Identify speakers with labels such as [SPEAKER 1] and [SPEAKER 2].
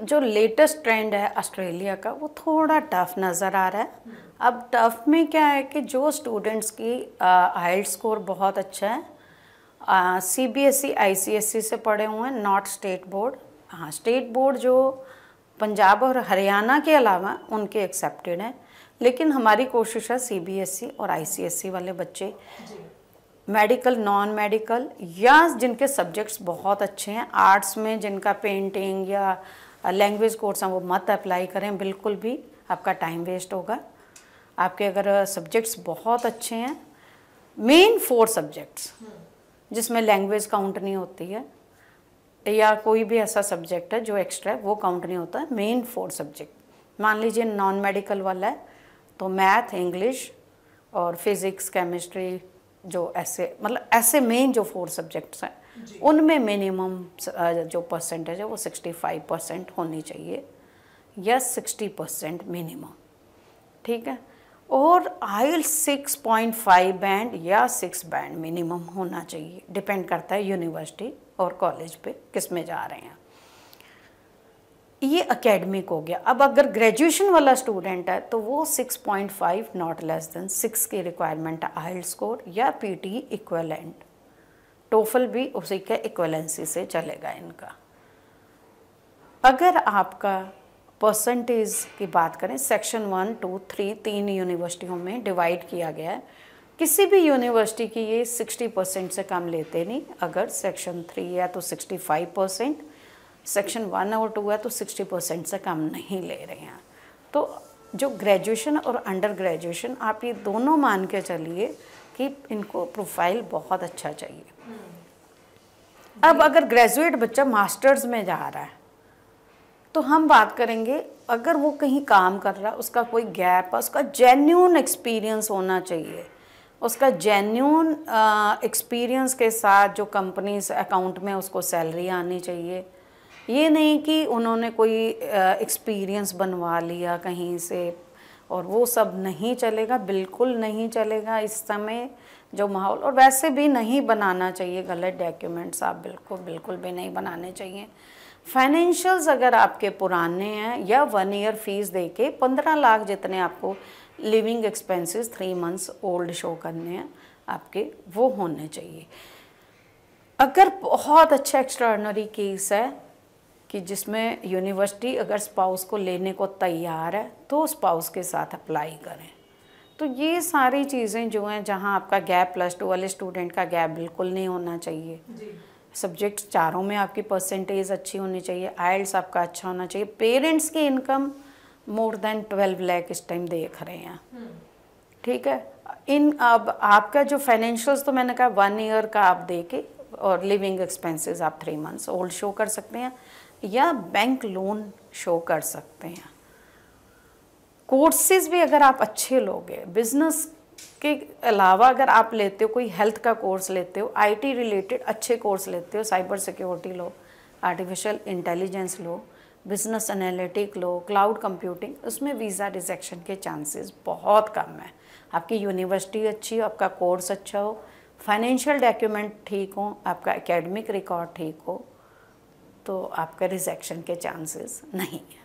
[SPEAKER 1] जो latest trend है Australia का वो थोड़ा टफ नज़र आ रहा है अब टफ में क्या है कि जो स्टूडेंट्स की आइल्ड स्कोर बहुत अच्छा है C B S E I C S E से पढ़े हुए हैं नॉट स्टेट बोर्ड हाँ स्टेट बोर्ड जो पंजाब और हरियाणा के अलावा उनके एक्सेप्टेड हैं लेकिन हमारी कोशिश है सी बी एस ई और आई सी एस ई वाले बच्चे मेडिकल नॉन मेडिकल या जिनके सब्जेक्ट्स बहुत अच्छे हैं आर्ट्स में जिनका पेंटिंग या लैंग्वेज कोर्स हैं वो मत अप्लाई करें बिल्कुल भी आपका टाइम वेस्ट होगा आपके अगर सब्जेक्ट्स बहुत अच्छे हैं मेन फोर सब्जेक्ट्स जिसमें लैंग्वेज काउंट नहीं होती है या कोई भी ऐसा सब्जेक्ट है जो एक्स्ट्रा है वो काउंट नहीं होता मेन फोर सब्जेक्ट मान लीजिए नॉन मेडिकल वाला है तो मैथ इंग्लिश और फिज़िक्स केमिस्ट्री जो ऐसे मतलब ऐसे मेन जो फोर सब्जेक्ट्स हैं उनमें मिनिमम जो परसेंटेज है वो 65 परसेंट होनी चाहिए या 60 परसेंट मिनिमम ठीक है और आयल 6.5 बैंड या 6 बैंड मिनिमम होना चाहिए डिपेंड करता है यूनिवर्सिटी और कॉलेज पे किस में जा रहे हैं ये अकेडमिक हो गया अब अगर ग्रेजुएशन वाला स्टूडेंट है तो वो 6.5 नॉट लेस देन 6 की रिक्वायरमेंट है आयल स्कोर या पीटी इक्वलेंट टोफल भी उसी के इक्वलेंसी से चलेगा इनका अगर आपका परसेंटेज की बात करें सेक्शन वन टू थ्री तीन यूनिवर्सिटियों में डिवाइड किया गया है किसी भी यूनिवर्सिटी की ये 60 परसेंट से कम लेते नहीं अगर सेक्शन थ्री है तो 65 परसेंट सेक्शन वन और टू है तो 60 परसेंट से कम नहीं ले रहे हैं तो जो ग्रेजुएशन और अंडर ग्रेजुएशन आप ये दोनों मान के चलिए कि इनको प्रोफाइल बहुत अच्छा चाहिए अब अगर ग्रेजुएट बच्चा मास्टर्स में जा रहा है तो हम बात करेंगे अगर वो कहीं काम कर रहा है उसका कोई गैप है उसका जेन्यून एक्सपीरियंस होना चाहिए उसका जेन्यून एक्सपीरियंस के साथ जो कंपनीज अकाउंट में उसको सैलरी आनी चाहिए ये नहीं कि उन्होंने कोई एक्सपीरियंस बनवा लिया कहीं से और वो सब नहीं चलेगा बिल्कुल नहीं चलेगा इस समय जो माहौल और वैसे भी नहीं बनाना चाहिए गलत डॉक्यूमेंट्स आप बिल्कुल बिल्कुल भी नहीं बनाने चाहिए फाइनेंशियल्स अगर आपके पुराने हैं या वन ईयर फीस दे के पंद्रह लाख जितने आपको living expenses three months old show करने हैं आपके वो होने चाहिए अगर बहुत अच्छा एक्स्ट्रॉर्डनरी केस है कि जिसमें यूनिवर्सिटी अगर स्पाउस को लेने को तैयार है तो स्पाउस के साथ अप्लाई करें तो ये सारी चीज़ें जो हैं जहाँ आपका गैप प्लस टू वाले स्टूडेंट का गैप बिल्कुल नहीं होना चाहिए सब्जेक्ट चारों में आपकी परसेंटेज अच्छी होनी चाहिए आइल्स आपका अच्छा होना चाहिए पेरेंट्स की income more than twelve lakh इस टाइम देख रहे हैं हम्म। ठीक है इन अब आपका जो फाइनेंशियल्स तो मैंने कहा वन ईयर का आप दे के और लिविंग एक्सपेंसेस आप थ्री मंथ्स ओल्ड शो कर सकते हैं या बैंक लोन शो कर सकते हैं कोर्सेज भी अगर आप अच्छे लोगे बिजनेस के अलावा अगर आप लेते हो कोई हेल्थ का कोर्स लेते हो आईटी रिलेटेड अच्छे कोर्स लेते हो साइबर सिक्योरिटी लो आर्टिफिशियल इंटेलिजेंस लो बिजनेस एनालिटिक लो क्लाउड कंप्यूटिंग उसमें वीज़ा रिजेक्शन के चांसेस बहुत कम है आपकी यूनिवर्सिटी अच्छी हो आपका कोर्स अच्छा हो फाइनेंशियल डॉक्यूमेंट ठीक हो आपका एकेडमिक रिकॉर्ड ठीक हो तो आपका रिजेक्शन के चांसेस नहीं है